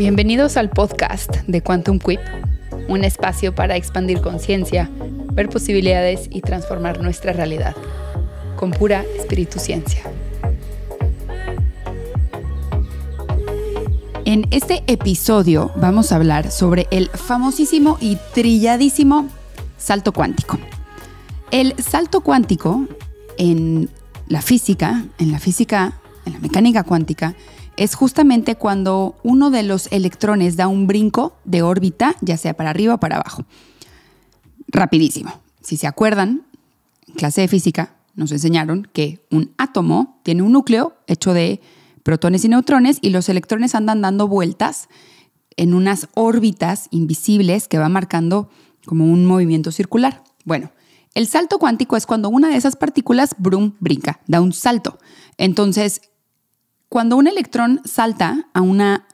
Bienvenidos al podcast de Quantum Quip, un espacio para expandir conciencia, ver posibilidades y transformar nuestra realidad con pura espíritu ciencia. En este episodio vamos a hablar sobre el famosísimo y trilladísimo salto cuántico. El salto cuántico en la física, en la física, en la mecánica cuántica, es justamente cuando uno de los electrones da un brinco de órbita, ya sea para arriba o para abajo. Rapidísimo. Si se acuerdan, en clase de física nos enseñaron que un átomo tiene un núcleo hecho de protones y neutrones y los electrones andan dando vueltas en unas órbitas invisibles que va marcando como un movimiento circular. Bueno, el salto cuántico es cuando una de esas partículas, brum, brinca, da un salto. Entonces, cuando un electrón salta a una,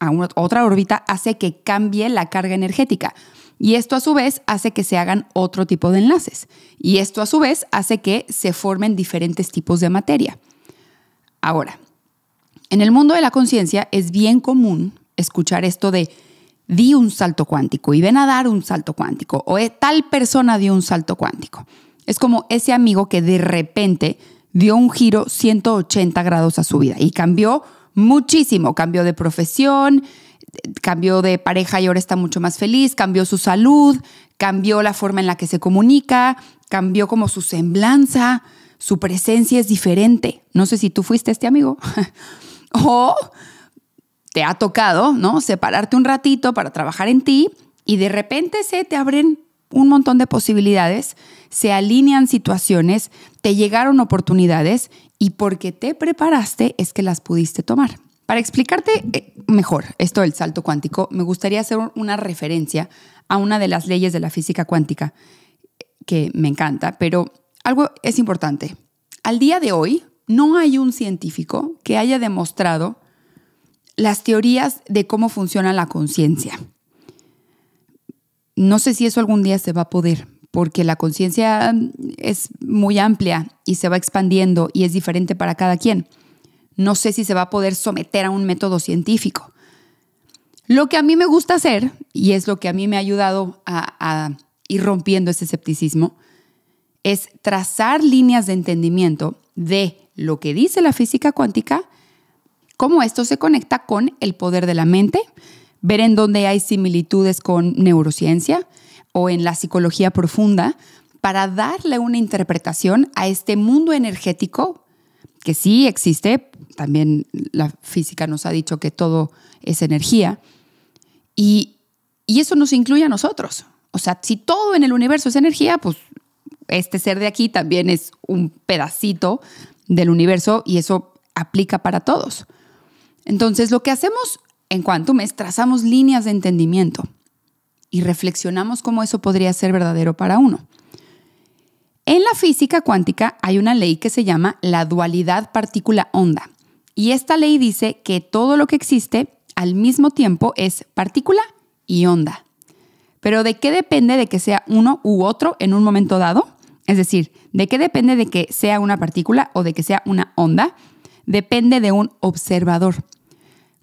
a otra órbita, hace que cambie la carga energética. Y esto a su vez hace que se hagan otro tipo de enlaces. Y esto a su vez hace que se formen diferentes tipos de materia. Ahora, en el mundo de la conciencia es bien común escuchar esto de di un salto cuántico y ven a dar un salto cuántico o eh, tal persona dio un salto cuántico. Es como ese amigo que de repente dio un giro 180 grados a su vida y cambió muchísimo, cambió de profesión, cambió de pareja y ahora está mucho más feliz, cambió su salud, cambió la forma en la que se comunica, cambió como su semblanza, su presencia es diferente. No sé si tú fuiste este amigo o te ha tocado, ¿no? Separarte un ratito para trabajar en ti y de repente se te abren un montón de posibilidades, se alinean situaciones, te llegaron oportunidades y porque te preparaste es que las pudiste tomar. Para explicarte eh, mejor esto del salto cuántico, me gustaría hacer una referencia a una de las leyes de la física cuántica eh, que me encanta, pero algo es importante. Al día de hoy, no hay un científico que haya demostrado las teorías de cómo funciona la conciencia. No sé si eso algún día se va a poder, porque la conciencia mm, es muy amplia y se va expandiendo y es diferente para cada quien. No sé si se va a poder someter a un método científico. Lo que a mí me gusta hacer, y es lo que a mí me ha ayudado a, ir rompiendo ese escepticismo, es trazar líneas de entendimiento de lo que dice la física cuántica, cómo esto se conecta con el poder de la mente, ver en dónde hay similitudes con neurociencia, o en la psicología profunda para darle una interpretación a este mundo energético que sí existe, también la física nos ha dicho que todo es energía, y, eso nos incluye a nosotros. O sea, si todo en el universo es energía, pues este ser de aquí también es un pedacito del universo y eso aplica para todos. Entonces, lo que hacemos en Quantum es trazamos líneas de entendimiento y reflexionamos cómo eso podría ser verdadero para uno. En la física cuántica hay una ley que se llama la dualidad partícula-onda. Y esta ley dice que todo lo que existe al mismo tiempo es partícula y onda. Pero ¿de qué depende de que sea uno u otro en un momento dado? Es decir, ¿de qué depende de que sea una partícula o de que sea una onda? Depende de un observador.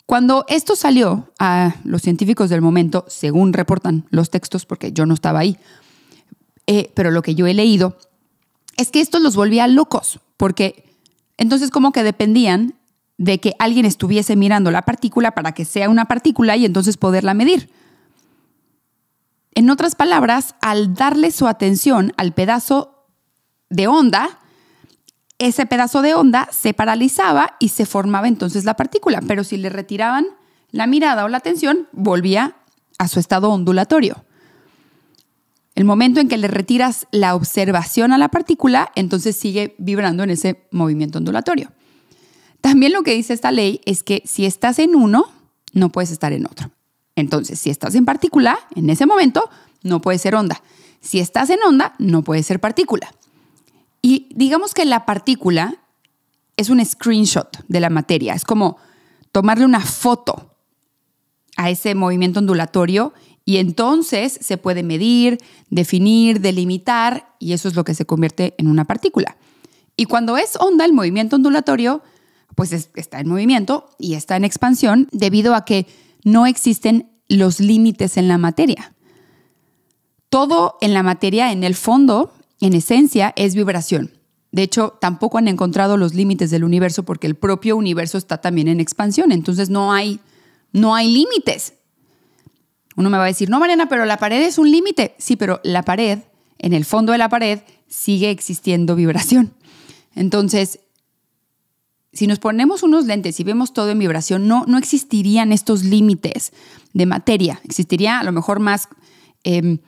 Cuando esto salió a los científicos del momento, según reportan los textos, porque yo no estaba ahí, eh, pero lo que yo he leído, es que esto los volvía locos, porque entonces como que dependían de que alguien estuviese mirando la partícula para que sea una partícula y entonces poderla medir. En otras palabras, al darle su atención al pedazo de onda, ese pedazo de onda se paralizaba y se formaba entonces la partícula, pero si le retiraban la mirada o la atención, volvía a su estado ondulatorio. El momento en que le retiras la observación a la partícula, entonces sigue vibrando en ese movimiento ondulatorio. También lo que dice esta ley es que si estás en uno, no puedes estar en otro. Entonces, si estás en partícula, en ese momento, no puede ser onda. Si estás en onda, no puede ser partícula. Y digamos que la partícula es un screenshot de la materia, es como tomarle una foto a ese movimiento ondulatorio y entonces se puede medir, definir, delimitar y eso es lo que se convierte en una partícula. Y cuando es onda el movimiento ondulatorio, pues está en movimiento y está en expansión debido a que no existen los límites en la materia. Todo en la materia, en el fondo, en esencia es vibración. De hecho, tampoco han encontrado los límites del universo porque el propio universo está también en expansión, entonces no hay, no hay límites. Uno me va a decir, no, Mariana, pero la pared es un límite. Sí, pero la pared, en el fondo de la pared, sigue existiendo vibración. Entonces, si nos ponemos unos lentes y vemos todo en vibración, no, no existirían estos límites de materia. Existiría a lo mejor más em,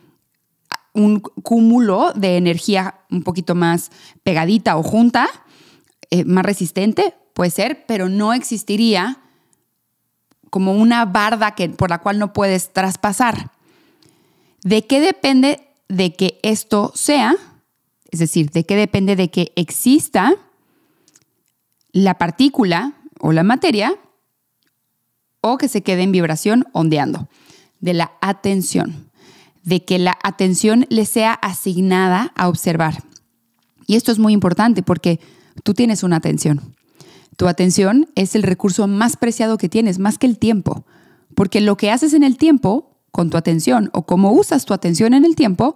un cúmulo de energía un poquito más pegadita o junta, eh, más resistente, puede ser, pero no existiría como una barda que, por la cual no puedes traspasar. ¿De qué depende de que esto sea? Es decir, ¿de qué depende de que exista la partícula o la materia o que se quede en vibración ondeando? De la atención de que la atención le sea asignada a observar. Y esto es muy importante porque tú tienes una atención. Tu atención es el recurso más preciado que tienes, más que el tiempo, porque lo que haces en el tiempo, con tu atención, o cómo usas tu atención en el tiempo,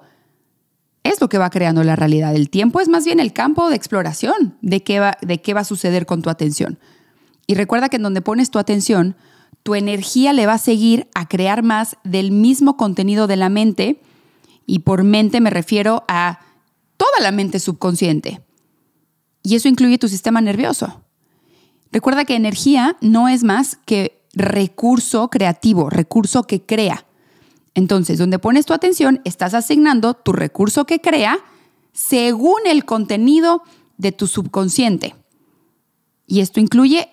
es lo que va creando la realidad. El tiempo es más bien el campo de exploración de qué va, de qué va a suceder con tu atención. Y recuerda que en donde pones tu atención, tu energía le va a seguir a crear más del mismo contenido de la mente, y por mente me refiero a toda la mente subconsciente. Y eso incluye tu sistema nervioso. Recuerda que energía no es más que recurso creativo, recurso que crea. Entonces, donde pones tu atención, estás asignando tu recurso que crea según el contenido de tu subconsciente. Y esto incluye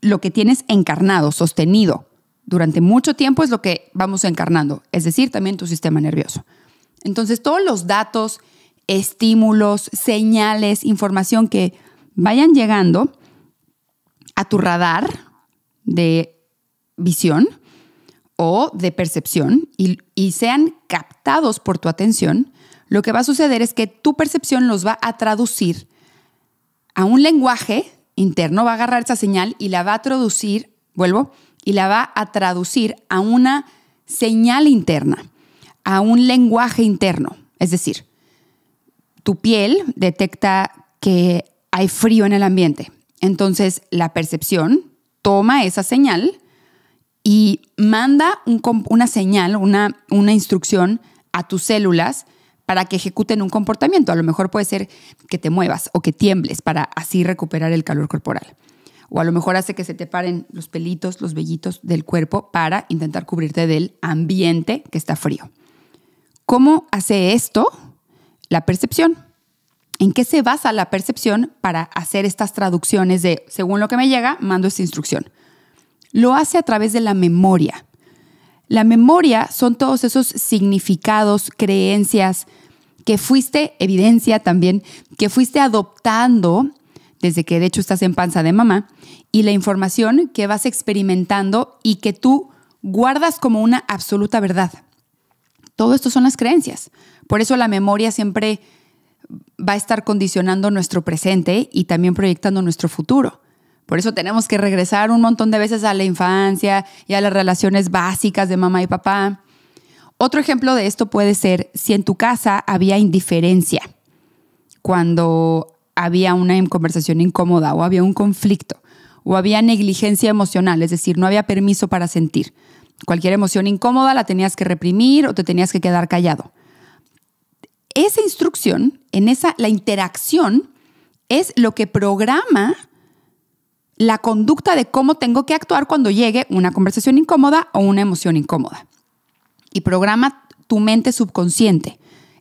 lo que tienes encarnado, sostenido durante mucho tiempo es lo que vamos encarnando, es decir, también tu sistema nervioso. Entonces, todos los datos, estímulos, señales, información que vayan llegando a tu radar de visión o de percepción y, sean captados por tu atención, lo que va a suceder es que tu percepción los va a traducir a un lenguaje interno va a agarrar esa señal y la va a traducir, vuelvo, y la va a traducir a una señal interna, a un lenguaje interno. Es decir, tu piel detecta que hay frío en el ambiente. Entonces la percepción toma esa señal y manda una señal, una, una instrucción a tus células para que ejecuten un comportamiento. A lo mejor puede ser que te muevas o que tiembles para así recuperar el calor corporal. O a lo mejor hace que se te paren los pelitos, los vellitos del cuerpo para intentar cubrirte del ambiente que está frío. ¿Cómo hace esto la percepción? ¿En qué se basa la percepción para hacer estas traducciones de, según lo que me llega, mando esta instrucción? Lo hace a través de la memoria. La memoria son todos esos significados, creencias que fuiste, evidencia también, que fuiste adoptando desde que de hecho estás en panza de mamá, y la información que vas experimentando y que tú guardas como una absoluta verdad. Todo esto son las creencias. Por eso la memoria siempre va a estar condicionando nuestro presente y también proyectando nuestro futuro. Por eso tenemos que regresar un montón de veces a la infancia y a las relaciones básicas de mamá y papá. Otro ejemplo de esto puede ser si en tu casa había indiferencia cuando había una conversación incómoda o había un conflicto o había negligencia emocional, es decir, no había permiso para sentir. Cualquier emoción incómoda la tenías que reprimir o te tenías que quedar callado. Esa instrucción, en esa la interacción es lo que programa la conducta de cómo tengo que actuar cuando llegue una conversación incómoda o una emoción incómoda. Y programa tu mente subconsciente.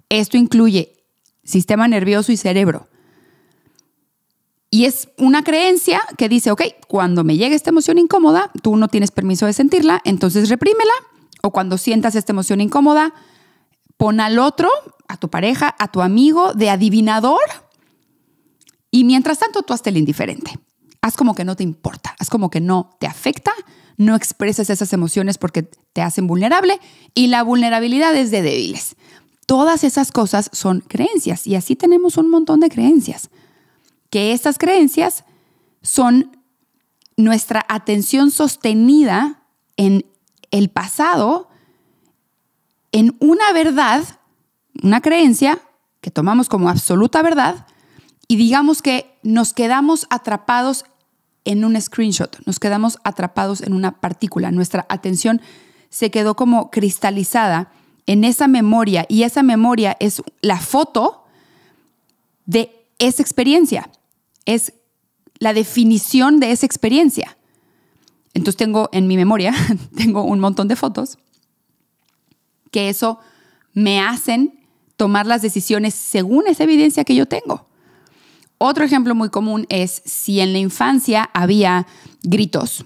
Esto incluye sistema nervioso y cerebro. Y es una creencia que dice, ok, cuando me llegue esta emoción incómoda, tú no tienes permiso de sentirla, entonces reprímela. O cuando sientas esta emoción incómoda, pon al otro, a tu pareja, a tu amigo, de adivinador. Y mientras tanto, tú hazte el indiferente haz como que no te importa, haz como que no te afecta, no expresas esas emociones porque te hacen vulnerable y la vulnerabilidad es de débiles. Todas esas cosas son creencias y así tenemos un montón de creencias. Que estas creencias son nuestra atención sostenida en el pasado, en una verdad, una creencia que tomamos como absoluta verdad, y digamos que nos quedamos atrapados en un screenshot, nos quedamos atrapados en una partícula, nuestra atención se quedó como cristalizada en esa memoria y esa memoria es la foto de esa experiencia, es la definición de esa experiencia. Entonces tengo en mi memoria, tengo un montón de fotos que eso me hacen tomar las decisiones según esa evidencia que yo tengo. Otro ejemplo muy común es si en la infancia había gritos.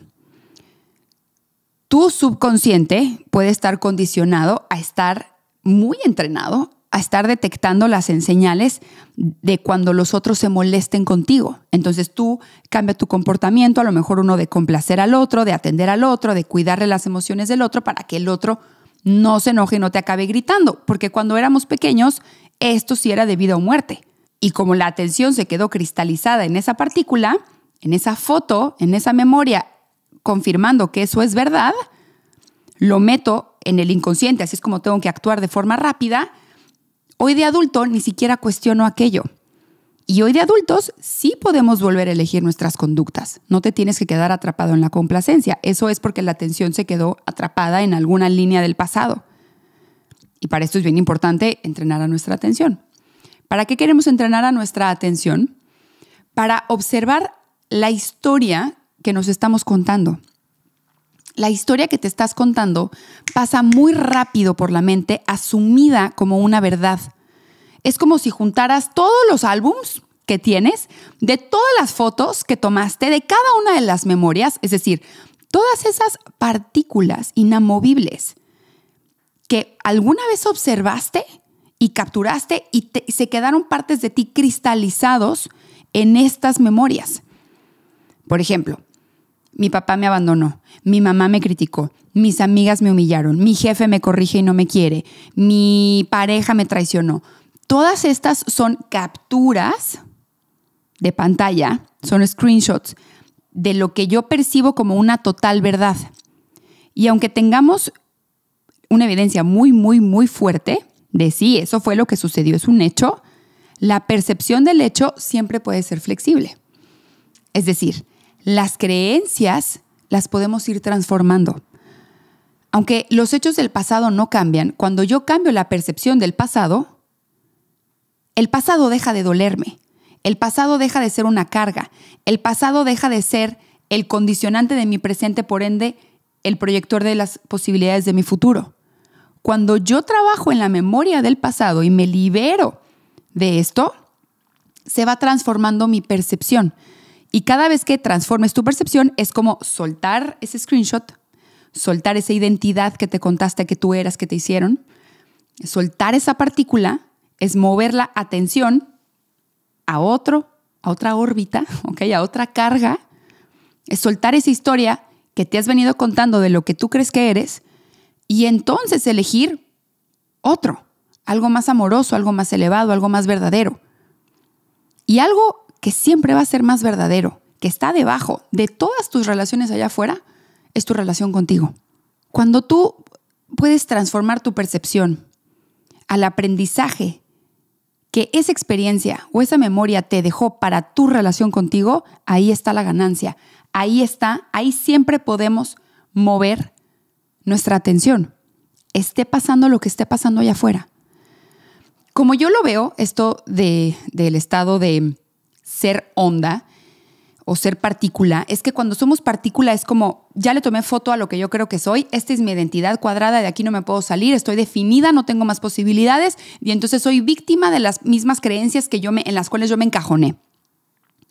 Tu subconsciente puede estar condicionado a estar muy entrenado, a estar detectando las señales de cuando los otros se molesten contigo. Entonces tú cambias tu comportamiento, a lo mejor uno de complacer al otro, de atender al otro, de cuidarle las emociones del otro para que el otro no se enoje y no te acabe gritando. Porque cuando éramos pequeños, esto sí era de vida o muerte. Y como la atención se quedó cristalizada en esa partícula, en esa foto, en esa memoria, confirmando que eso es verdad, lo meto en el inconsciente, así es como tengo que actuar de forma rápida, hoy de adulto ni siquiera cuestiono aquello. Y hoy de adultos sí podemos volver a elegir nuestras conductas. No te tienes que quedar atrapado en la complacencia. Eso es porque la atención se quedó atrapada en alguna línea del pasado. Y para esto es bien importante entrenar a nuestra atención. ¿Para qué queremos entrenar a nuestra atención? Para observar la historia que nos estamos contando. La historia que te estás contando pasa muy rápido por la mente, asumida como una verdad. Es como si juntaras todos los álbums que tienes, de todas las fotos que tomaste, de cada una de las memorias, es decir, todas esas partículas inamovibles que alguna vez observaste y capturaste y se quedaron partes de ti cristalizados en estas memorias. Por ejemplo, mi papá me abandonó, mi mamá me criticó, mis amigas me humillaron, mi jefe me corrige y no me quiere, mi pareja me traicionó. Todas estas son capturas de pantalla, son screenshots de lo que yo percibo como una total verdad. Y aunque tengamos una evidencia muy, muy, muy fuerte, de sí, eso fue lo que sucedió, es un hecho, la percepción del hecho siempre puede ser flexible. Es decir, las creencias las podemos ir transformando. Aunque los hechos del pasado no cambian, cuando yo cambio la percepción del pasado, el pasado deja de dolerme, el pasado deja de ser una carga, el pasado deja de ser el condicionante de mi presente, por ende, el proyector de las posibilidades de mi futuro. Cuando yo trabajo en la memoria del pasado y me libero de esto, se va transformando mi percepción. Y cada vez que transformes tu percepción es como soltar ese screenshot, soltar esa identidad que te contaste que tú eras, que te hicieron, soltar esa partícula, es mover la atención a otro, a otra órbita, ¿okay? a otra carga, es soltar esa historia que te has venido contando de lo que tú crees que eres y entonces elegir otro, algo más amoroso, algo más elevado, algo más verdadero. Y algo que siempre va a ser más verdadero, que está debajo de todas tus relaciones allá afuera, es tu relación contigo. Cuando tú puedes transformar tu percepción al aprendizaje que esa experiencia o esa memoria te dejó para tu relación contigo, ahí está la ganancia. Ahí está, ahí siempre podemos mover nuestra atención, esté pasando lo que esté pasando allá afuera. Como yo lo veo, esto de, del estado de ser onda o ser partícula, es que cuando somos partícula es como, ya le tomé foto a lo que yo creo que soy, esta es mi identidad cuadrada, de aquí no me puedo salir, estoy definida, no tengo más posibilidades, y entonces soy víctima de las mismas creencias que yo me, en las cuales yo me encajoné.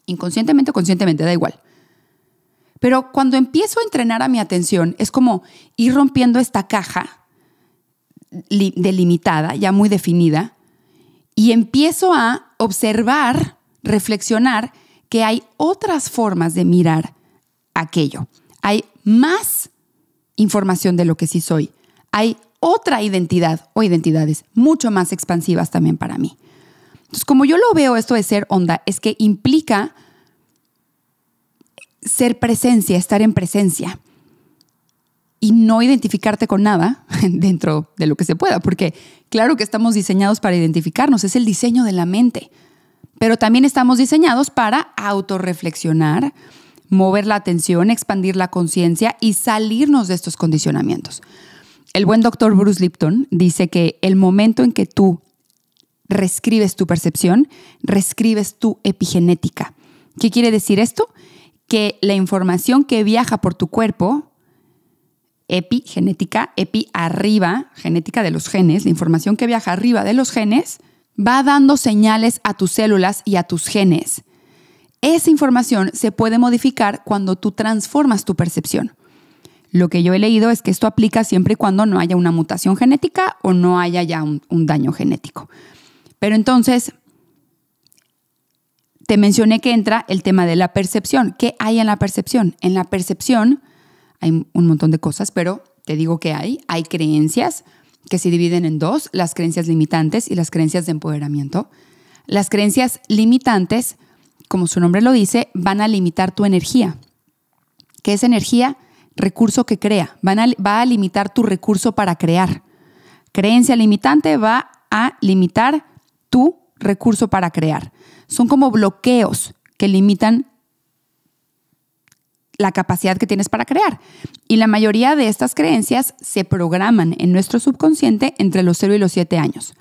Inconscientemente o conscientemente, da igual. Pero cuando empiezo a entrenar a mi atención, es como ir rompiendo esta caja delimitada, ya muy definida, y empiezo a observar, reflexionar que hay otras formas de mirar aquello. Hay más información de lo que sí soy. Hay otra identidad o identidades mucho más expansivas también para mí. Entonces, como yo lo veo esto de ser onda, es que implica ser presencia, estar en presencia y no identificarte con nada dentro de lo que se pueda, porque claro que estamos diseñados para identificarnos, es el diseño de la mente, pero también estamos diseñados para autorreflexionar, mover la atención, expandir la conciencia y salirnos de estos condicionamientos. El buen doctor Bruce Lipton dice que el momento en que tú reescribes tu percepción, reescribes tu epigenética. ¿Qué quiere decir esto? que la información que viaja por tu cuerpo, epigenética, epi arriba, genética de los genes, la información que viaja arriba de los genes, va dando señales a tus células y a tus genes. Esa información se puede modificar cuando tú transformas tu percepción. Lo que yo he leído es que esto aplica siempre y cuando no haya una mutación genética o no haya ya un, un daño genético. Pero entonces, te mencioné que entra el tema de la percepción. ¿Qué hay en la percepción? En la percepción hay un montón de cosas, pero te digo que hay. Hay creencias que se dividen en dos, las creencias limitantes y las creencias de empoderamiento. Las creencias limitantes, como su nombre lo dice, van a limitar tu energía. ¿Qué es energía? Recurso que crea. Van va a limitar tu recurso para crear. Creencia limitante va a limitar tu recurso para crear son como bloqueos que limitan la capacidad que tienes para crear. Y la mayoría de estas creencias se programan en nuestro subconsciente entre los 0 y los 7 años.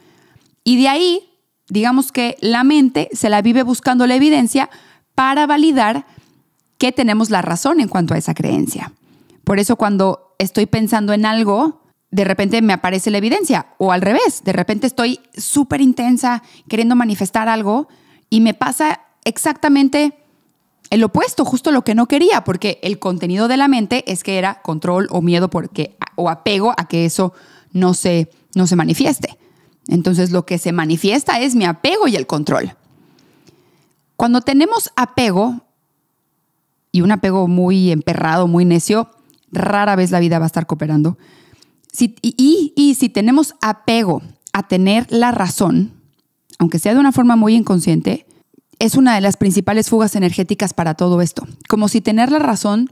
Y de ahí, digamos que la mente se la vive buscando la evidencia para validar que tenemos la razón en cuanto a esa creencia. Por eso cuando estoy pensando en algo, de repente me aparece la evidencia o al revés, de repente estoy súper intensa queriendo manifestar algo y me pasa exactamente el opuesto, justo lo que no quería, porque el contenido de la mente es que era control o miedo porque, o apego a que eso no se, no se manifieste. Entonces lo que se manifiesta es mi apego y el control. Cuando tenemos apego, y un apego muy emperrado, muy necio, rara vez la vida va a estar cooperando. y si tenemos apego a tener la razón, aunque sea de una forma muy inconsciente, es una de las principales fugas energéticas para todo esto. Como si tener la razón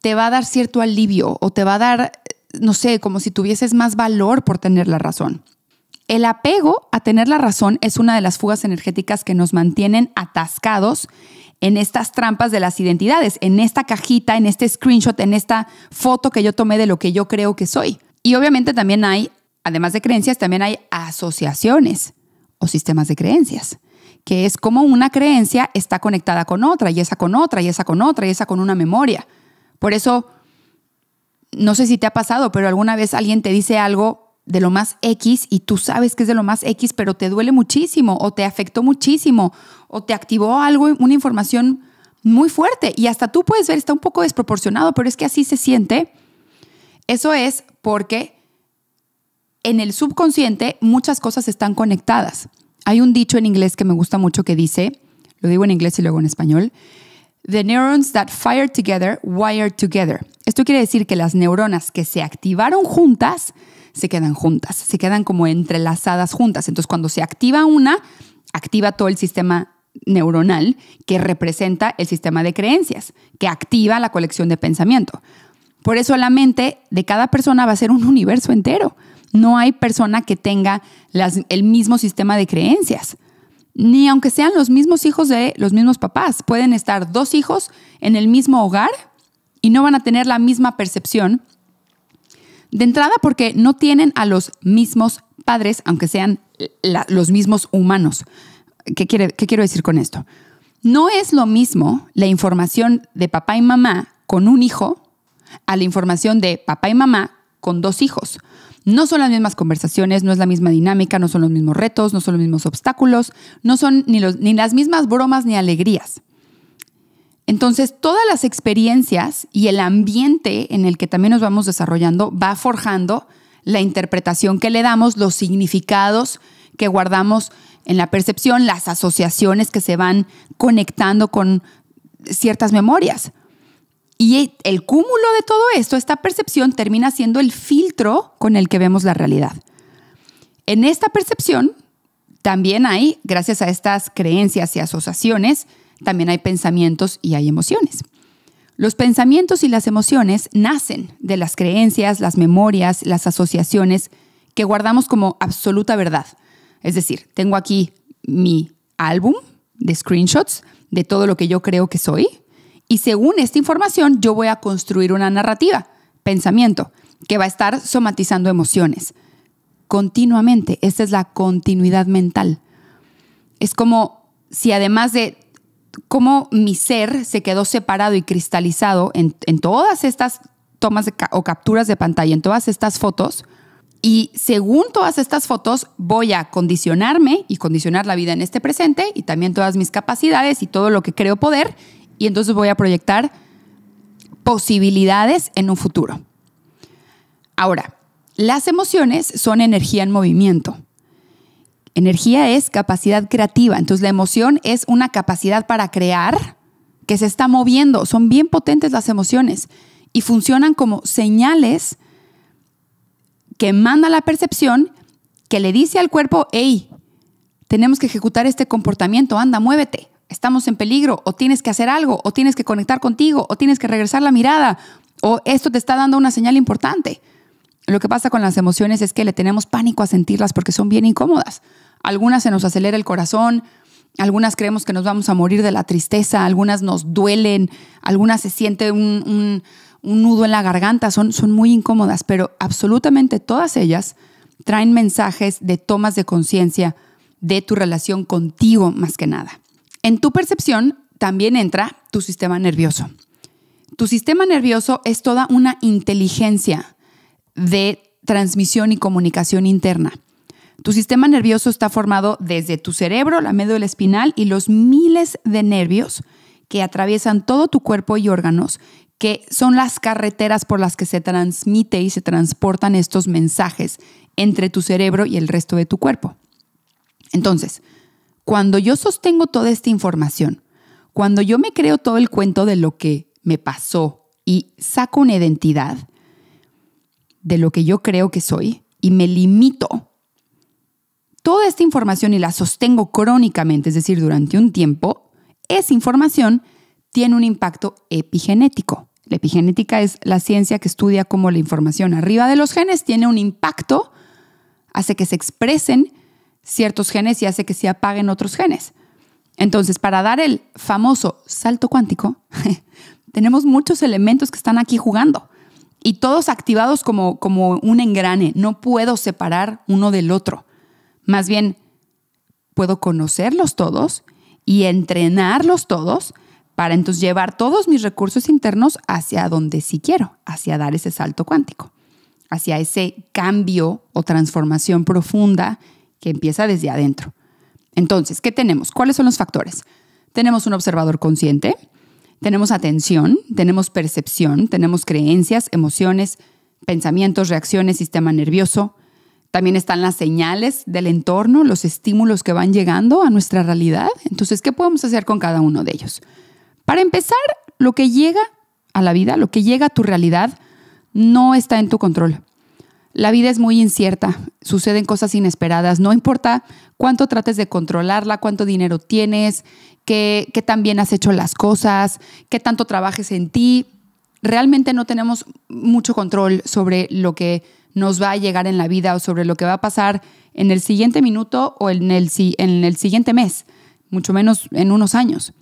te va a dar cierto alivio o te va a dar, no sé, como si tuvieses más valor por tener la razón. El apego a tener la razón es una de las fugas energéticas que nos mantienen atascados en estas trampas de las identidades, en esta cajita, en este screenshot, en esta foto que yo tomé de lo que yo creo que soy. Y obviamente también hay, además de creencias, también hay asociaciones o sistemas de creencias, que es como una creencia está conectada con otra y esa con otra y esa con otra y esa con una memoria. Por eso, no sé si te ha pasado, pero alguna vez alguien te dice algo de lo más X y tú sabes que es de lo más X, pero te duele muchísimo o te afectó muchísimo o te activó algo, una información muy fuerte y hasta tú puedes ver, está un poco desproporcionado, pero es que así se siente. Eso es porque en el subconsciente muchas cosas están conectadas. Hay un dicho en inglés que me gusta mucho que dice, lo digo en inglés y luego en español, The neurons that fire together wire together. Esto quiere decir que las neuronas que se activaron juntas se quedan juntas, se quedan como entrelazadas juntas. Entonces, cuando se activa una, activa todo el sistema neuronal que representa el sistema de creencias, que activa la colección de pensamiento. Por eso la mente de cada persona va a ser un universo entero. No hay persona que tenga el mismo sistema de creencias. Ni aunque sean los mismos hijos de los mismos papás, pueden estar dos hijos en el mismo hogar y no van a tener la misma percepción. De entrada porque no tienen a los mismos padres, aunque sean eh, los mismos humanos. ¿Qué quiero decir con esto? No es lo mismo la información de papá y mamá con un hijo a la información de papá y mamá con dos hijos. No son las mismas conversaciones, no es la misma dinámica, no son los mismos retos, no son los mismos obstáculos, no son ni, ni las mismas bromas ni alegrías. Entonces, todas las experiencias y el ambiente en el que también nos vamos desarrollando va forjando la interpretación que le damos, los significados que guardamos en la percepción, las asociaciones que se van conectando con ciertas memorias. Y el cúmulo de todo esto, esta percepción, termina siendo el filtro con el que vemos la realidad. En esta percepción también hay, gracias a estas creencias y asociaciones, también hay pensamientos y hay emociones. Los pensamientos y las emociones nacen de las creencias, las memorias, las asociaciones que guardamos como absoluta verdad. Es decir, tengo aquí mi álbum de screenshots de todo lo que yo creo que soy, y según esta información, yo voy a construir una narrativa, pensamiento, que va a estar somatizando emociones. Continuamente, esta es la continuidad mental. Es como si además de cómo mi ser se quedó separado y cristalizado en, todas estas tomas o capturas de pantalla, en todas estas fotos, y según todas estas fotos, voy a condicionarme y condicionar la vida en este presente y también todas mis capacidades y todo lo que creo poder y entonces voy a proyectar posibilidades en un futuro. Ahora, las emociones son energía en movimiento. Energía es capacidad creativa, entonces la emoción es una capacidad para crear que se está moviendo. Son bien potentes las emociones y funcionan como señales que manda la percepción que le dice al cuerpo, hey, tenemos que ejecutar este comportamiento, anda, muévete estamos en peligro, o tienes que hacer algo, o tienes que conectar contigo, o tienes que regresar la mirada, o esto te está dando una señal importante. Lo que pasa con las emociones es que le tenemos pánico a sentirlas porque son bien incómodas. Algunas se nos acelera el corazón, algunas creemos que nos vamos a morir de la tristeza, algunas nos duelen, algunas se siente un, nudo en la garganta, son muy incómodas, pero absolutamente todas ellas traen mensajes de tomas de conciencia de tu relación contigo más que nada. En tu percepción también entra tu sistema nervioso. Tu sistema nervioso es toda una inteligencia de transmisión y comunicación interna. Tu sistema nervioso está formado desde tu cerebro, la médula espinal y los miles de nervios que atraviesan todo tu cuerpo y órganos, que son las carreteras por las que se transmite y se transportan estos mensajes entre tu cerebro y el resto de tu cuerpo. Entonces, cuando yo sostengo toda esta información, cuando yo me creo todo el cuento de lo que me pasó y saco una identidad de lo que yo creo que soy y me limito, toda esta información y la sostengo crónicamente, es decir, durante un tiempo, esa información tiene un impacto epigenético. La epigenética es la ciencia que estudia cómo la información arriba de los genes tiene un impacto, hace que se expresen ciertos genes y hace que se apaguen otros genes. Entonces, para dar el famoso salto cuántico, tenemos muchos elementos que están aquí jugando y todos activados como, como un engrane. No puedo separar uno del otro. Más bien, puedo conocerlos todos y entrenarlos todos para entonces llevar todos mis recursos internos hacia donde sí quiero, hacia dar ese salto cuántico, hacia ese cambio o transformación profunda que empieza desde adentro. Entonces, ¿qué tenemos? ¿Cuáles son los factores? Tenemos un observador consciente, tenemos atención, tenemos percepción, tenemos creencias, emociones, pensamientos, reacciones, sistema nervioso. También están las señales del entorno, los estímulos que van llegando a nuestra realidad. Entonces, ¿qué podemos hacer con cada uno de ellos? Para empezar, lo que llega a la vida, lo que llega a tu realidad, no está en tu control. La vida es muy incierta, suceden cosas inesperadas, no importa cuánto trates de controlarla, cuánto dinero tienes, qué, qué tan bien has hecho las cosas, qué tanto trabajes en ti, realmente no tenemos mucho control sobre lo que nos va a llegar en la vida o sobre lo que va a pasar en el siguiente minuto o en el, en el siguiente mes, mucho menos en unos años.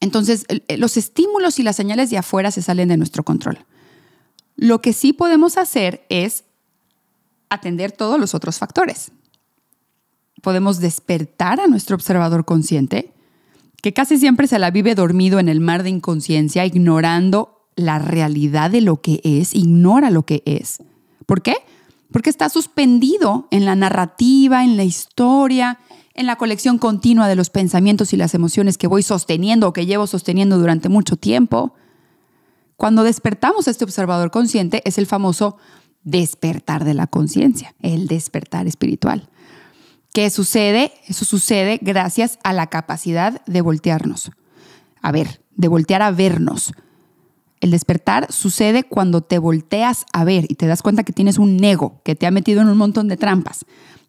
Entonces, los estímulos y las señales de afuera se salen de nuestro control. Lo que sí podemos hacer es atender todos los otros factores. Podemos despertar a nuestro observador consciente, que casi siempre se la vive dormido en el mar de inconsciencia, ignorando la realidad de lo que es, ignora lo que es. ¿Por qué? Porque está suspendido en la narrativa, en la historia, en la colección continua de los pensamientos y las emociones que voy sosteniendo o que llevo sosteniendo durante mucho tiempo. Cuando despertamos a este observador consciente es el famoso despertar de la conciencia, el despertar espiritual. ¿Qué sucede? Eso sucede gracias a la capacidad de voltearnos. A ver, de voltear a vernos. El despertar sucede cuando te volteas a ver y te das cuenta que tienes un ego que te ha metido en un montón de trampas.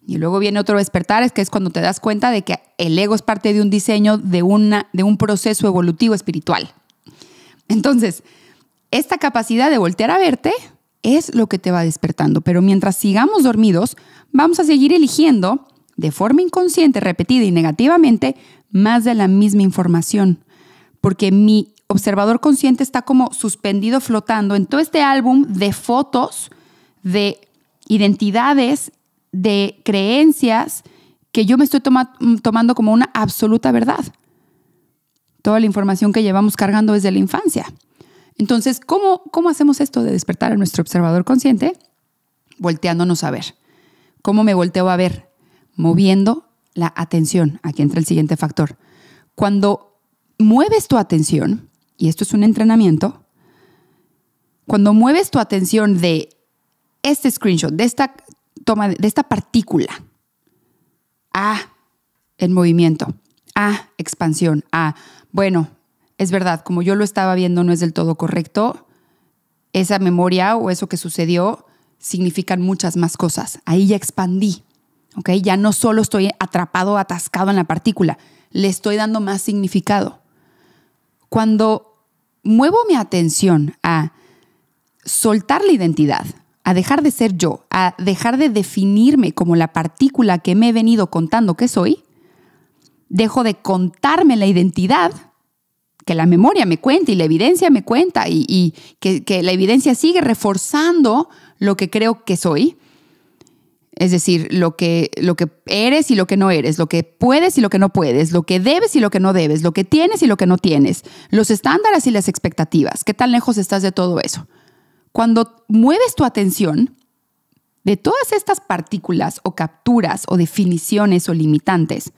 Y luego viene otro despertar, es que es cuando te das cuenta de que el ego es parte de un diseño, de, una, de un proceso evolutivo espiritual. Entonces, esta capacidad de voltear a verte es lo que te va despertando, pero mientras sigamos dormidos, vamos a seguir eligiendo de forma inconsciente, repetida y negativamente, más de la misma información, porque mi observador consciente está como suspendido, flotando en todo este álbum de fotos, de identidades, de creencias que yo me estoy tomando como una absoluta verdad. Toda la información que llevamos cargando desde la infancia. Entonces, ¿cómo, hacemos esto de despertar a nuestro observador consciente? Volteándonos a ver. ¿Cómo me volteo a ver? Moviendo la atención. Aquí entra el siguiente factor. Cuando mueves tu atención, y esto es un entrenamiento, cuando mueves tu atención de este screenshot, de esta toma, de esta partícula, a el movimiento, a expansión, a bueno, es verdad, como yo lo estaba viendo no es del todo correcto, esa memoria o eso que sucedió significan muchas más cosas. Ahí ya expandí, ¿ok? Ya no solo estoy atrapado, atascado en la partícula, le estoy dando más significado. Cuando muevo mi atención a soltar la identidad, a dejar de ser yo, a dejar de definirme como la partícula que me he venido contando que soy, dejo de contarme la identidad que la memoria me cuenta y la evidencia me cuenta y, que, la evidencia sigue reforzando lo que creo que soy. Es decir, lo que, lo que eres y lo que no eres, lo que puedes y lo que no puedes, lo que debes y lo que no debes, lo que tienes y lo que no tienes, los estándares y las expectativas. ¿Qué tan lejos estás de todo eso? Cuando mueves tu atención de todas estas partículas o capturas o definiciones o limitantes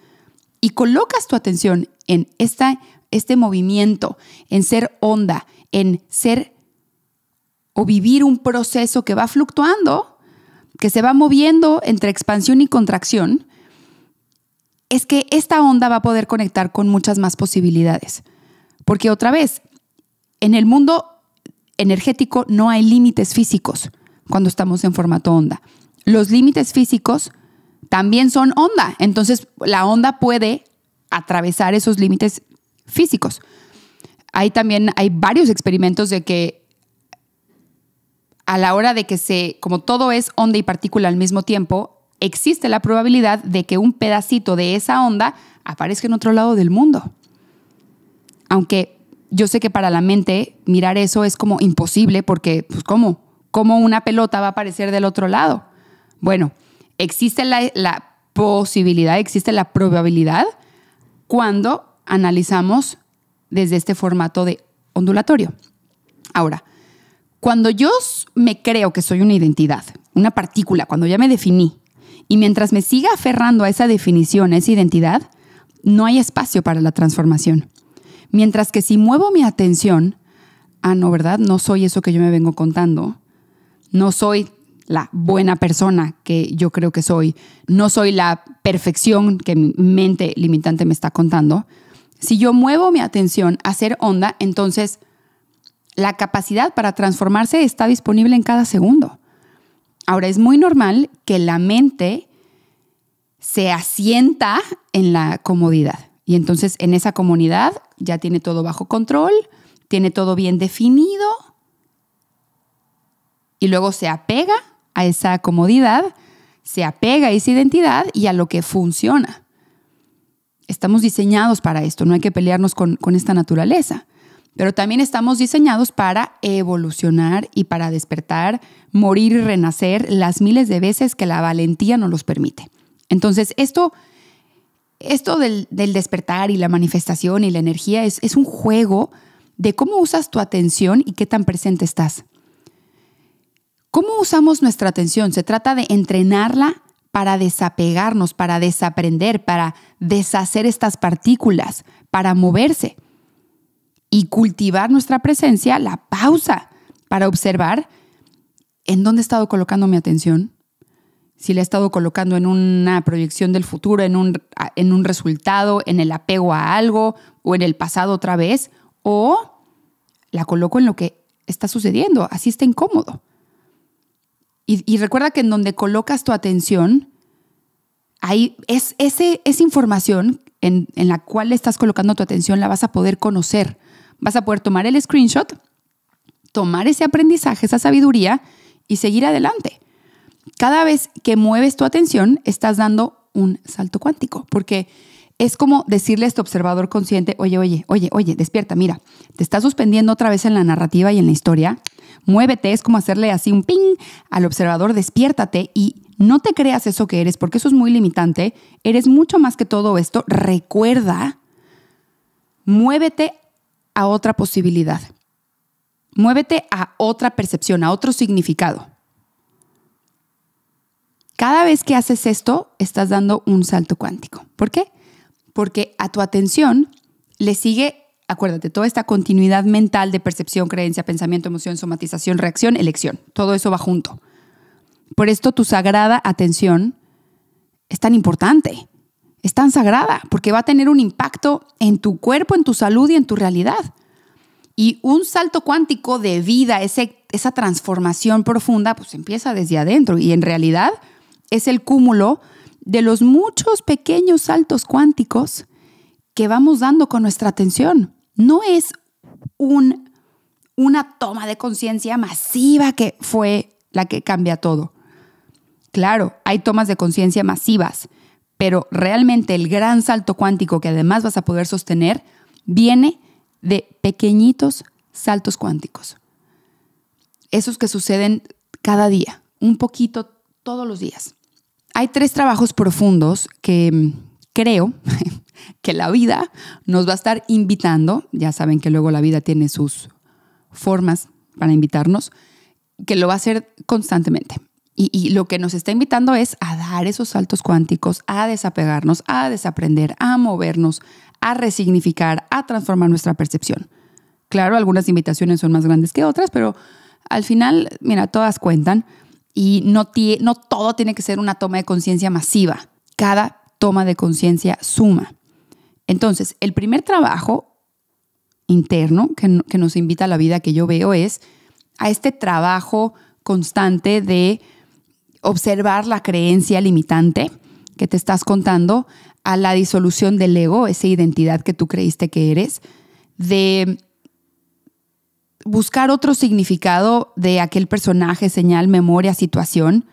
y colocas tu atención en esta este movimiento, en ser onda, en ser o vivir un proceso que va fluctuando, que se va moviendo entre expansión y contracción, es que esta onda va a poder conectar con muchas más posibilidades. Porque otra vez, en el mundo energético no hay límites físicos cuando estamos en formato onda. Los límites físicos también son onda. Entonces, la onda puede atravesar esos límites físicos. Hay también, hay varios experimentos de que a la hora de que se, como todo es onda y partícula al mismo tiempo, existe la probabilidad de que un pedacito de esa onda aparezca en otro lado del mundo. Aunque yo sé que para la mente mirar eso es como imposible porque, pues, ¿cómo? ¿Cómo una pelota va a aparecer del otro lado? Bueno, existe la, la posibilidad, existe la probabilidad cuando analizamos desde este formato de ondulatorio. Ahora, cuando yo me creo que soy una identidad, una partícula, cuando ya me definí, y mientras me siga aferrando a esa definición, a esa identidad, no hay espacio para la transformación. Mientras que si muevo mi atención, ah, no, ¿verdad? No soy eso que yo me vengo contando. No soy la buena persona que yo creo que soy. No soy la perfección que mi mente limitante me está contando. Si yo muevo mi atención a ser onda, entonces la capacidad para transformarse está disponible en cada segundo. Ahora, es muy normal que la mente se asienta en la comodidad. Y entonces en esa comunidad ya tiene todo bajo control, tiene todo bien definido y luego se apega a esa comodidad, se apega a esa identidad y a lo que funciona estamos diseñados para esto, no hay que pelearnos con, esta naturaleza, pero también estamos diseñados para evolucionar y para despertar, morir y renacer las miles de veces que la valentía nos los permite. Entonces, esto, esto del, despertar y la manifestación y la energía es, es un juego de cómo usas tu atención y qué tan presente estás. ¿Cómo usamos nuestra atención? Se trata de entrenarla para desapegarnos, para desaprender, para deshacer estas partículas, para moverse y cultivar nuestra presencia, la pausa, para observar en dónde he estado colocando mi atención, si la he estado colocando en una proyección del futuro, en un, en un resultado, en el apego a algo o en el pasado otra vez, o la coloco en lo que está sucediendo, así está incómodo. Y, recuerda que en donde colocas tu atención, ahí es, esa información en, en la cual estás colocando tu atención la vas a poder conocer. Vas a poder tomar el screenshot, tomar ese aprendizaje, esa sabiduría y seguir adelante. Cada vez que mueves tu atención, estás dando un salto cuántico, porque es como decirle a este observador consciente, oye, oye, oye, oye, despierta, mira, te estás suspendiendo otra vez en la narrativa y en la historia, muévete, es como hacerle así un ping al observador, despiértate y no te creas eso que eres, porque eso es muy limitante, eres mucho más que todo esto, recuerda, muévete a otra posibilidad, muévete a otra percepción, a otro significado. Cada vez que haces esto, estás dando un salto cuántico. ¿Por qué? porque a tu atención le sigue, acuérdate, toda esta continuidad mental de percepción, creencia, pensamiento, emoción, somatización, reacción, elección. Todo eso va junto. Por esto tu sagrada atención es tan importante, es tan sagrada, porque va a tener un impacto en tu cuerpo, en tu salud y en tu realidad. Y un salto cuántico de vida, ese, esa transformación profunda, pues empieza desde adentro y en realidad es el cúmulo de los muchos pequeños saltos cuánticos que vamos dando con nuestra atención. No es una toma de conciencia masiva que fue la que cambia todo. Claro, hay tomas de conciencia masivas, pero realmente el gran salto cuántico que además vas a poder sostener viene de pequeñitos saltos cuánticos. Esos que suceden cada día, un poquito todos los días hay tres trabajos profundos que mm, creo que la vida nos va a estar invitando, ya saben que luego la vida tiene sus formas para invitarnos, que lo va a hacer constantemente. Y, lo que nos está invitando es a dar esos saltos cuánticos, a desapegarnos, a desaprender, a movernos, a resignificar, a transformar nuestra percepción. Claro, algunas invitaciones son más grandes que otras, pero al final, mira, todas cuentan y no, no todo tiene que ser una toma de conciencia masiva. Cada toma de conciencia suma. Entonces, el primer trabajo interno que, que nos invita a la vida que yo veo es a este trabajo constante de observar la creencia limitante que te estás contando, a la disolución del ego, esa identidad que tú creíste que eres, de buscar otro significado de aquel personaje, señal, memoria, situación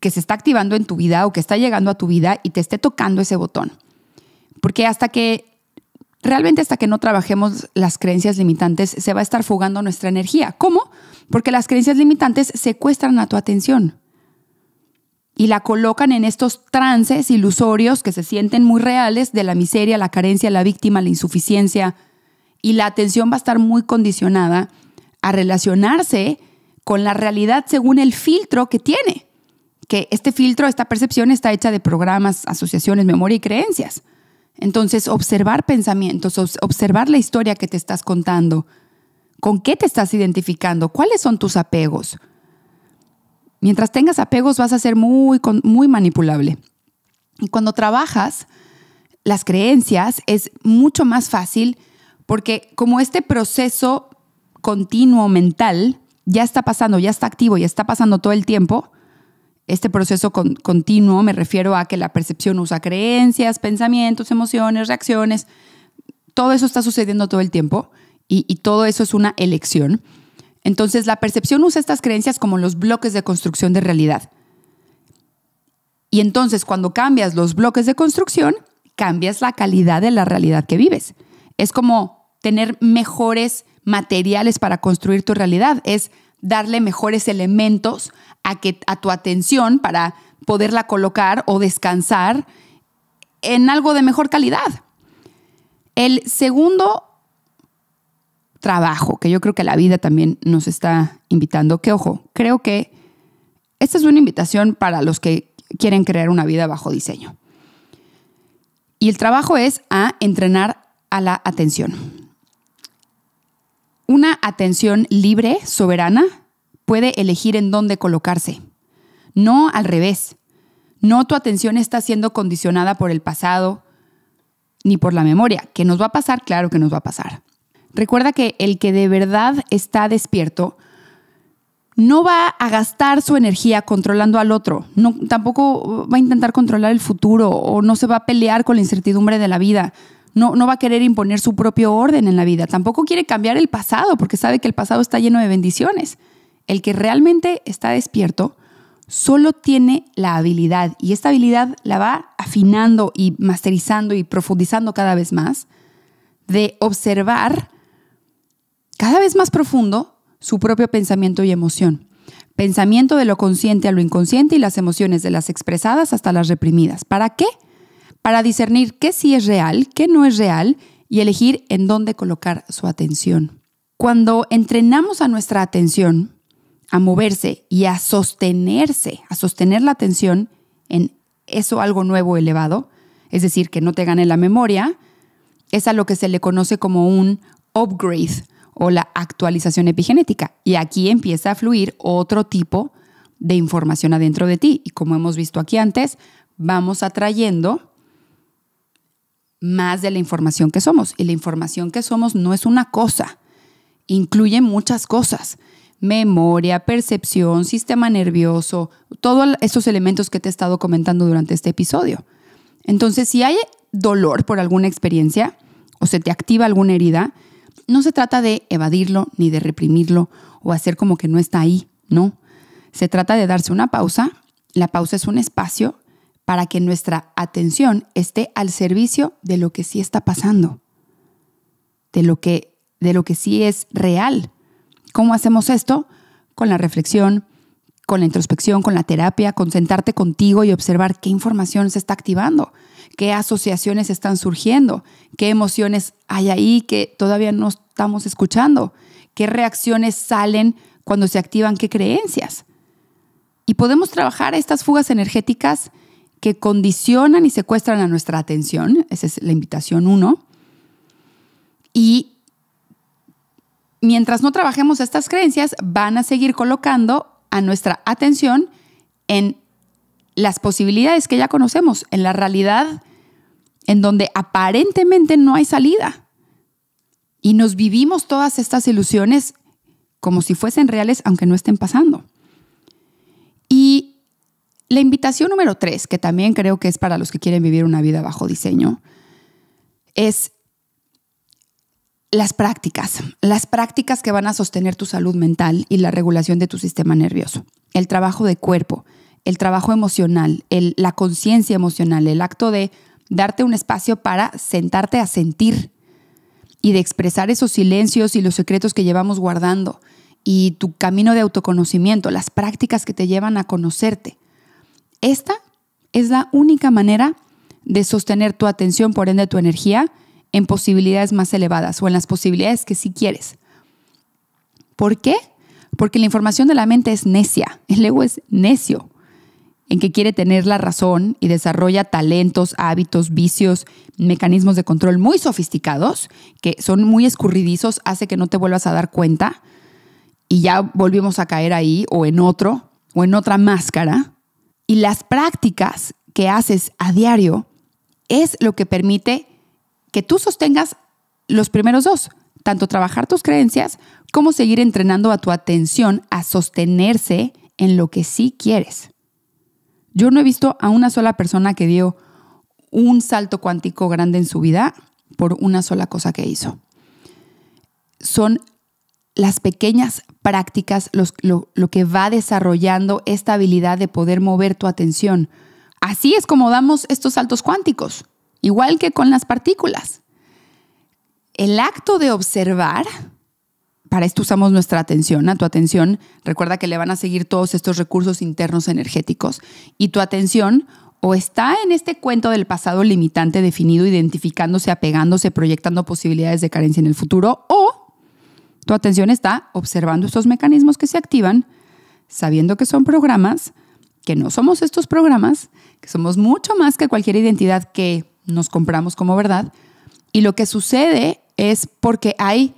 que se está activando en tu vida o que está llegando a tu vida y te esté tocando ese botón. Porque hasta que, realmente hasta que no trabajemos las creencias limitantes, se va a estar fugando nuestra energía. ¿Cómo? Porque las creencias limitantes secuestran a tu atención y la colocan en estos trances ilusorios que se sienten muy reales de la miseria, la carencia, la víctima, la insuficiencia, y la atención va a estar muy condicionada a relacionarse con la realidad según el filtro que tiene, que este filtro, esta percepción está hecha de programas, asociaciones, memoria y creencias. Entonces, observar pensamientos, observar la historia que te estás contando, con qué te estás identificando, cuáles son tus apegos. Mientras tengas apegos vas a ser muy, muy manipulable. Y cuando trabajas las creencias es mucho más fácil porque como este proceso continuo mental ya está pasando, ya está activo, ya está pasando todo el tiempo, este proceso continuo me refiero a que la percepción usa creencias, pensamientos, emociones, reacciones, todo eso está sucediendo todo el tiempo y, y todo eso es una elección. Entonces la percepción usa estas creencias como los bloques de construcción de realidad. Y entonces cuando cambias los bloques de construcción, cambias la calidad de la realidad que vives. Es como tener mejores materiales para construir tu realidad, es darle mejores elementos a, tu atención para poderla colocar o descansar en algo de mejor calidad. El segundo trabajo, que yo creo que la vida también nos está invitando, que ojo, creo que esta es una invitación para los que quieren crear una vida bajo diseño. Y el trabajo es a entrenar a la atención. Una atención libre, soberana, puede elegir en dónde colocarse. No al revés. No tu atención está siendo condicionada por el pasado ni por la memoria. ¿Qué nos va a pasar? Claro que nos va a pasar. Recuerda que el que de verdad está despierto no va a gastar su energía controlando al otro, no, tampoco va a intentar controlar el futuro o no se va a pelear con la incertidumbre de la vida no, va a querer imponer su propio orden en la vida, tampoco quiere cambiar el pasado porque sabe que el pasado está lleno de bendiciones. El que realmente está despierto solo tiene la habilidad y esta habilidad la va afinando y masterizando y profundizando cada vez más de observar cada vez más profundo su propio pensamiento y emoción. Pensamiento de lo consciente a lo inconsciente y las emociones de las expresadas hasta las reprimidas. ¿Para qué? para discernir qué sí es real, qué no es real y elegir en dónde colocar su atención. Cuando entrenamos a nuestra atención a moverse y a sostenerse, a sostener la atención en eso algo nuevo elevado, es decir, que no te gane la memoria, es a lo que se le conoce como un upgrade o la actualización epigenética. Y aquí empieza a fluir otro tipo de información adentro de ti. Y como hemos visto aquí antes, vamos atrayendo más de la información que somos. Y la información que somos no es una cosa, incluye muchas cosas. Memoria, percepción, sistema nervioso, todos esos elementos que te he estado comentando durante este episodio. Entonces, si hay dolor por alguna experiencia o se te activa alguna herida, no se trata de evadirlo ni de reprimirlo o hacer como que no está ahí, no. Se trata de darse una pausa. La pausa es un espacio para que nuestra atención esté al servicio de lo que sí está pasando, de lo que, de lo que sí es real. ¿Cómo hacemos esto? Con la reflexión, con la introspección, con la terapia, concentrarte contigo y observar qué información se está activando, qué asociaciones están surgiendo, qué emociones hay ahí que todavía no estamos escuchando, qué reacciones salen cuando se activan qué creencias. Y podemos trabajar estas fugas energéticas que condicionan y secuestran a nuestra atención, esa es la invitación uno, y mientras no trabajemos estas creencias, van a seguir colocando a nuestra atención en las posibilidades que ya conocemos, en la realidad en donde aparentemente no hay salida. Y nos vivimos todas estas ilusiones como si fuesen reales, aunque no estén pasando. Y la invitación número tres, que también creo que es para los que quieren vivir una vida bajo diseño, es las prácticas, las prácticas que van a sostener tu salud mental y la regulación de tu sistema nervioso, el trabajo de cuerpo, el trabajo emocional, la conciencia emocional, el acto de darte un espacio para sentarte a sentir y de expresar esos silencios y los secretos que llevamos guardando y tu camino de autoconocimiento, las prácticas que te llevan a conocerte. Esta es la única manera de sostener tu atención, por ende tu energía, en posibilidades más elevadas o en las posibilidades que sí quieres. ¿Por qué? Porque la información de la mente es necia, el ego es necio, en que quiere tener la razón y desarrolla talentos, hábitos, vicios, mecanismos de control muy sofisticados, que son muy escurridizos, hace que no te vuelvas a dar cuenta y ya volvimos a caer ahí o en otro o en otra máscara y las prácticas que haces a diario es lo que permite que tú sostengas los primeros dos, tanto trabajar tus creencias como seguir entrenando a tu atención a sostenerse en lo que sí quieres. Yo no he visto a una sola persona que dio un salto cuántico grande en su vida por una sola cosa que hizo. Son las pequeñas prácticas lo, lo que va desarrollando esta habilidad de poder mover tu atención. Así es como damos estos saltos cuánticos, igual que con las partículas. El acto de observar, para esto usamos nuestra atención, a tu atención, recuerda que le van a seguir todos estos recursos internos energéticos, y tu atención o está en este cuento del pasado limitante definido, identificándose, apegándose, proyectando posibilidades de carencia en el futuro, o tu atención está observando estos mecanismos que se activan, sabiendo que son programas, que no somos estos programas, que somos mucho más que cualquier identidad que nos compramos como verdad. Y lo que sucede es porque hay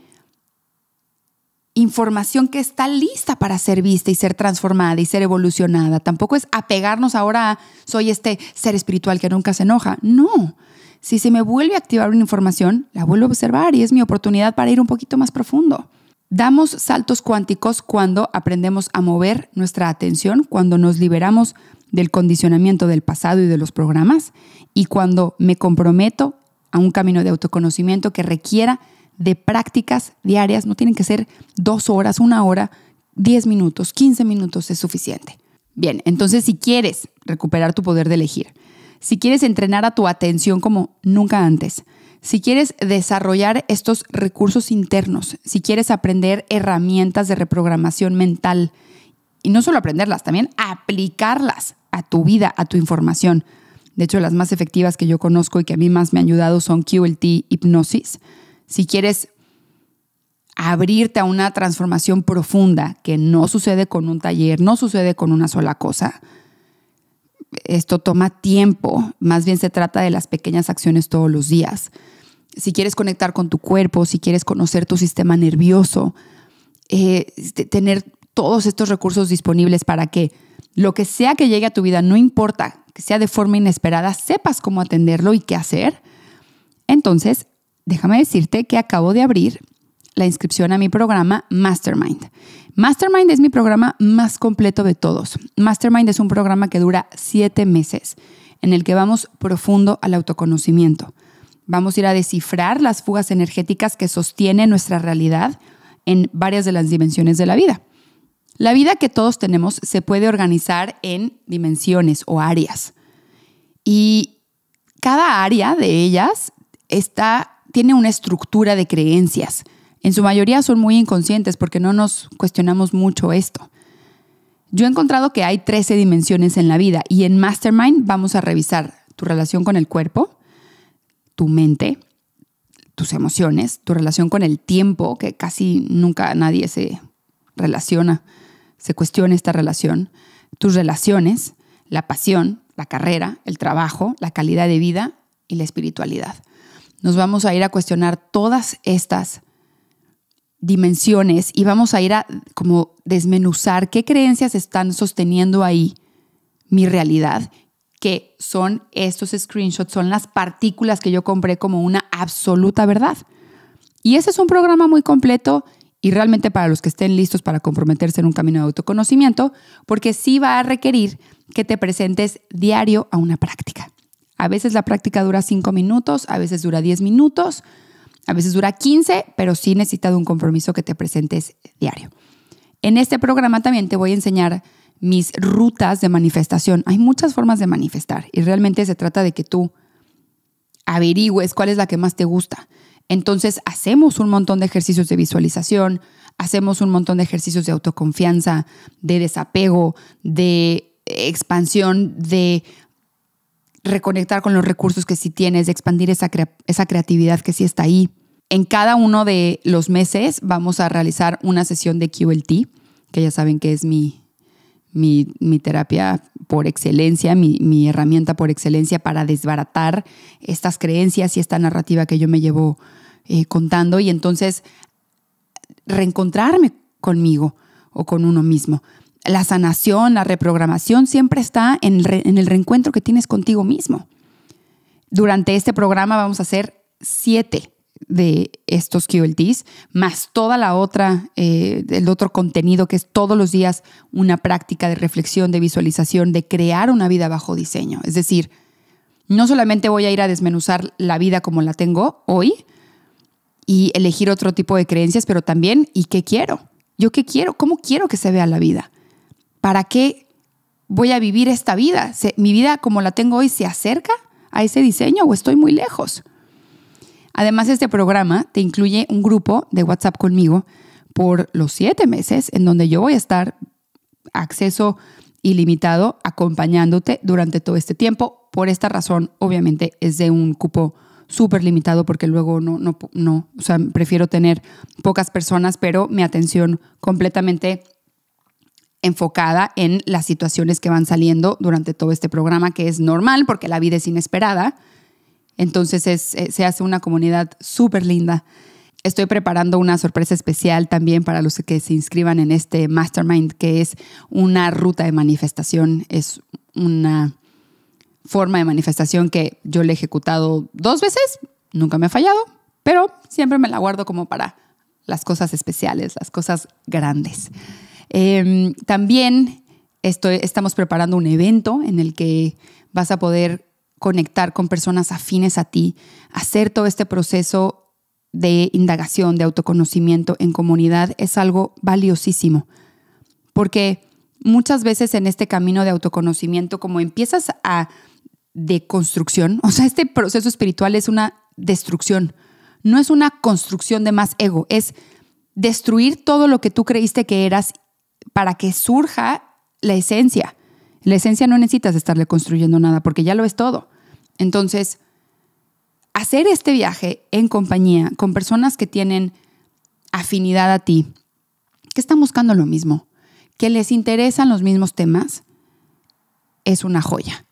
información que está lista para ser vista y ser transformada y ser evolucionada. Tampoco es apegarnos ahora a soy este ser espiritual que nunca se enoja. No, si se me vuelve a activar una información, la vuelvo a observar y es mi oportunidad para ir un poquito más profundo. Damos saltos cuánticos cuando aprendemos a mover nuestra atención, cuando nos liberamos del condicionamiento del pasado y de los programas y cuando me comprometo a un camino de autoconocimiento que requiera de prácticas diarias, no tienen que ser dos horas, una hora, diez minutos, quince minutos es suficiente. Bien, entonces si quieres recuperar tu poder de elegir, si quieres entrenar a tu atención como nunca antes, si quieres desarrollar estos recursos internos, si quieres aprender herramientas de reprogramación mental, y no solo aprenderlas, también aplicarlas a tu vida, a tu información. De hecho, las más efectivas que yo conozco y que a mí más me han ayudado son QLT, hipnosis. Si quieres abrirte a una transformación profunda que no sucede con un taller, no sucede con una sola cosa, esto toma tiempo, más bien se trata de las pequeñas acciones todos los días. Si quieres conectar con tu cuerpo, si quieres conocer tu sistema nervioso, eh, tener todos estos recursos disponibles para que lo que sea que llegue a tu vida, no importa que sea de forma inesperada, sepas cómo atenderlo y qué hacer. Entonces, déjame decirte que acabo de abrir la inscripción a mi programa Mastermind. Mastermind es mi programa más completo de todos. Mastermind es un programa que dura siete meses, en el que vamos profundo al autoconocimiento. Vamos a ir a descifrar las fugas energéticas que sostiene nuestra realidad en varias de las dimensiones de la vida. La vida que todos tenemos se puede organizar en dimensiones o áreas. Y cada área de ellas está, tiene una estructura de creencias, en su mayoría son muy inconscientes porque no nos cuestionamos mucho esto. Yo he encontrado que hay 13 dimensiones en la vida y en Mastermind vamos a revisar tu relación con el cuerpo, tu mente, tus emociones, tu relación con el tiempo, que casi nunca nadie se relaciona, se cuestiona esta relación, tus relaciones, la pasión, la carrera, el trabajo, la calidad de vida y la espiritualidad. Nos vamos a ir a cuestionar todas estas dimensiones y vamos a ir a como desmenuzar qué creencias están sosteniendo ahí mi realidad, que son estos screenshots, son las partículas que yo compré como una absoluta verdad. Y ese es un programa muy completo y realmente para los que estén listos para comprometerse en un camino de autoconocimiento, porque sí va a requerir que te presentes diario a una práctica. A veces la práctica dura cinco minutos, a veces dura diez minutos, a veces dura 15, pero sí necesita de un compromiso que te presentes diario. En este programa también te voy a enseñar mis rutas de manifestación. Hay muchas formas de manifestar y realmente se trata de que tú averigües cuál es la que más te gusta. Entonces hacemos un montón de ejercicios de visualización, hacemos un montón de ejercicios de autoconfianza, de desapego, de expansión, de reconectar con los recursos que sí tienes, expandir esa, creatividad que sí está ahí. En cada uno de los meses vamos a realizar una sesión de QLT, que ya saben que es mi, mi, terapia por excelencia, mi, herramienta por excelencia para desbaratar estas creencias y esta narrativa que yo me llevo eh, contando y entonces reencontrarme conmigo o con uno mismo la sanación, la reprogramación, siempre está en el, reencuentro que tienes contigo mismo. Durante este programa vamos a hacer siete de estos QLTs, más toda la otra, eh, el otro contenido que es todos los días una práctica de reflexión, de visualización, de crear una vida bajo diseño. Es decir, no solamente voy a ir a desmenuzar la vida como la tengo hoy y elegir otro tipo de creencias, pero también, ¿y qué quiero? ¿Yo qué quiero? ¿Cómo quiero que se vea la vida? ¿para qué voy a vivir esta vida? ¿Mi vida como la tengo hoy se acerca a ese diseño o estoy muy lejos? Además, este programa te incluye un grupo de WhatsApp conmigo por los siete meses en donde yo voy a estar acceso ilimitado acompañándote durante todo este tiempo. Por esta razón, obviamente, es de un cupo súper limitado porque luego no, no, no, prefiero tener pocas personas, pero mi atención completamente enfocada en las situaciones que van saliendo durante todo este programa, que es normal porque la vida es inesperada. Entonces eh, se hace una comunidad súper linda. Estoy preparando una sorpresa especial también para los que se inscriban en este mastermind, que es una ruta de manifestación. Es una forma de manifestación que yo le he ejecutado dos veces, nunca me ha fallado, pero siempre me la guardo como para las cosas especiales, las cosas grandes. Em, también estamos preparando un evento en el que vas a poder conectar con personas afines a ti, hacer todo este proceso de indagación, de autoconocimiento en comunidad es algo valiosísimo. Porque muchas veces en este camino de autoconocimiento, como empiezas a deconstrucción, o sea, este proceso espiritual es una destrucción, no es una construcción de más ego, es destruir todo lo que tú creíste que eras para que surja la esencia. La esencia no necesitas estarle construyendo nada porque ya lo es todo. Entonces, hacer este viaje en compañía con personas que tienen afinidad a ti, que están buscando lo mismo, que les interesan los mismos temas, es una joya.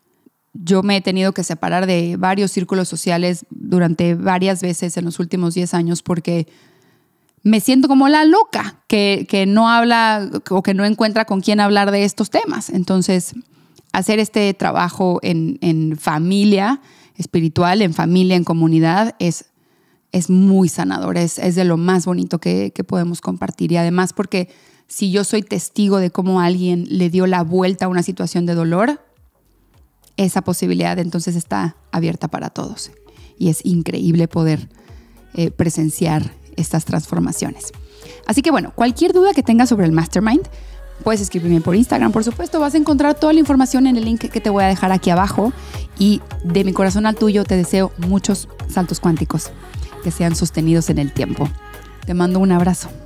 Yo me he tenido que separar de varios círculos sociales durante varias veces en los últimos 10 años porque me siento como la loca que, no habla o que no encuentra con quién hablar de estos temas. Entonces, hacer este trabajo en, familia espiritual, en familia, en comunidad, es, es muy sanador, es, de lo más bonito que, podemos compartir. Y además porque si yo soy testigo de cómo alguien le dio la vuelta a una situación de dolor, esa posibilidad entonces está abierta para todos. Y es increíble poder eh, presenciar estas transformaciones. Así que bueno, cualquier duda que tengas sobre el mastermind, puedes escribirme por Instagram, por supuesto, vas a encontrar toda la información en el link que te voy a dejar aquí abajo y de mi corazón al tuyo te deseo muchos saltos cuánticos que sean sostenidos en el tiempo. Te mando un abrazo.